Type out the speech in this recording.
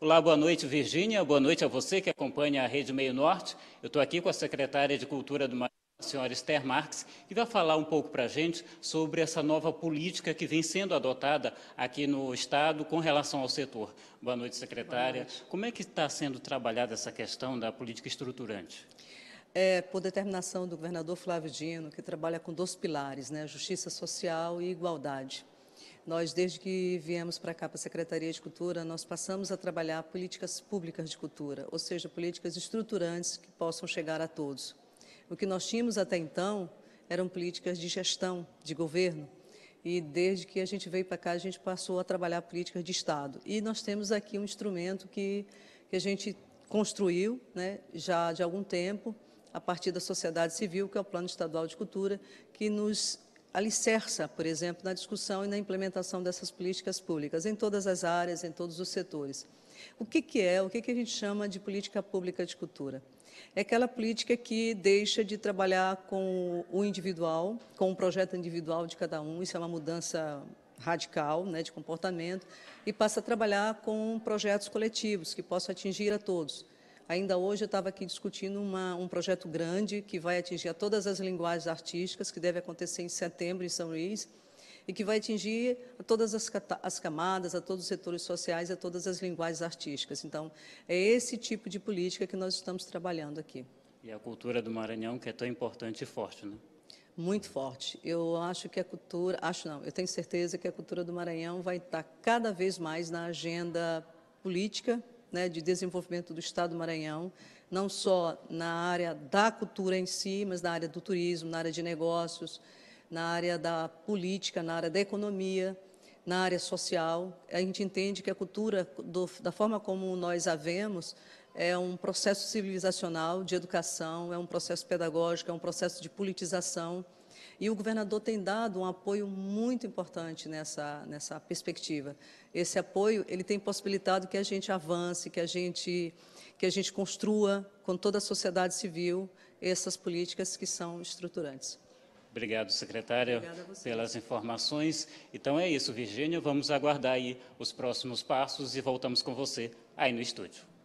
Olá, boa noite, Virgínia. Boa noite a você que acompanha a Rede Meio Norte. Eu estou aqui com a secretária de Cultura do Maranhão, a senhora Esther Marques, que vai falar um pouco para a gente sobre essa nova política que vem sendo adotada aqui no Estado com relação ao setor. Boa noite, secretária. Boa noite. Como é que está sendo trabalhada essa questão da política estruturante? É, por determinação do governador Flávio Dino, que trabalha com dois pilares, né, justiça social e igualdade. Nós, desde que viemos para cá, para a Secretaria de Cultura, nós passamos a trabalhar políticas públicas de cultura, ou seja, políticas estruturantes que possam chegar a todos. O que nós tínhamos até então eram políticas de gestão, de governo, e desde que a gente veio para cá, a gente passou a trabalhar políticas de Estado. E nós temos aqui um instrumento que, que a gente construiu né, já de algum tempo, a partir da sociedade civil, que é o Plano Estadual de Cultura, que nos alicerça, por exemplo, na discussão e na implementação dessas políticas públicas, em todas as áreas, em todos os setores. O que, que é, o que, que a gente chama de política pública de cultura? É aquela política que deixa de trabalhar com o individual, com o projeto individual de cada um, isso é uma mudança radical né, de comportamento, e passa a trabalhar com projetos coletivos que possam atingir a todos. Ainda hoje eu estava aqui discutindo uma, um projeto grande que vai atingir todas as linguagens artísticas, que deve acontecer em setembro em São Luís, e que vai atingir a todas as, as, camadas, a todos os setores sociais, a todas as linguagens artísticas. Então, é esse tipo de política que nós estamos trabalhando aqui. E a cultura do Maranhão, que é tão importante e forte, né? Muito forte. Eu acho que a cultura, acho não, eu tenho certeza que a cultura do Maranhão vai estar cada vez mais na agenda política né, de desenvolvimento do Estado do Maranhão, não só na área da cultura em si, mas na área do turismo, na área de negócios, na área da política, na área da economia, na área social. A gente entende que a cultura, do, da forma como nós a vemos, é um processo civilizacional de educação, é um processo pedagógico, é um processo de politização e o governador tem dado um apoio muito importante nessa, nessa perspectiva. Esse apoio ele tem possibilitado que a gente avance, que a gente, que a gente construa com toda a sociedade civil essas políticas que são estruturantes. Obrigado, secretária, pelas informações. Então é isso, Virgínia. Vamos aguardar aí os próximos passos e voltamos com você aí no estúdio.